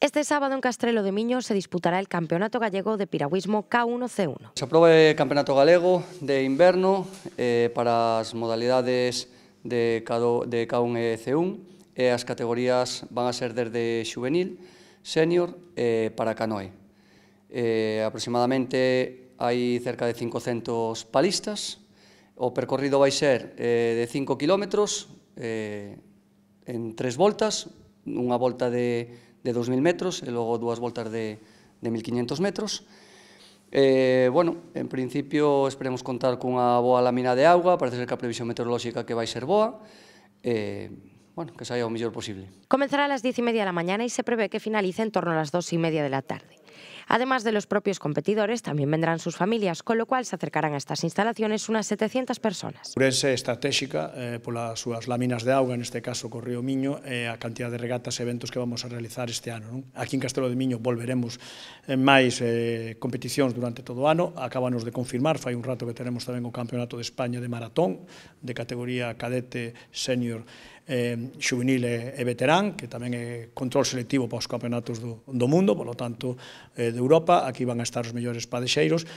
Este sábado en Castrelo de Miño se disputará el Campeonato Gallego de Piragüismo K1C1. Se aprueba o Campeonato Galego de Inverno eh, para as modalidades de, K2, de K1 e C1 e as categorías van a ser desde juvenil, senior eh, para canoe. Eh, aproximadamente hai cerca de 500 palistas. O percorrido vai ser eh, de 5 kilómetros eh, en tres voltas, unha volta de, de 2.000 metros e logo dúas voltas de, de 1.500 metros. Eh, bueno, en principio esperemos contar cunha boa lámina de auga, parece ser que a previsión meteorolóxica que vai ser boa, eh, bueno, que saia o mellor posible. Comenzará a las 10 y media de la mañana y se prevé que finalice en torno a las 2 y media de la tarde. Además de los propios competidores, también vendrán sus familias, con lo cual se acercarán a estas instalaciones unas 700 personas. Ourense é estratégica eh, las súas láminas de auga, neste caso co Río Miño, e eh, a cantidad de regatas e eventos que vamos a realizar este ano. Non? Aquí en Castelo de Miño volveremos en eh, máis eh, competicións durante todo o ano, acábanos de confirmar, fai un rato que tenemos tamén o Campeonato de España de Maratón, de categoría cadete, senior eh, juvenil e, e veterán, que tamén é control selectivo para os campeonatos do, do mundo, polo tanto, eh, de Europa, aquí van a estar os mellores padexeiros,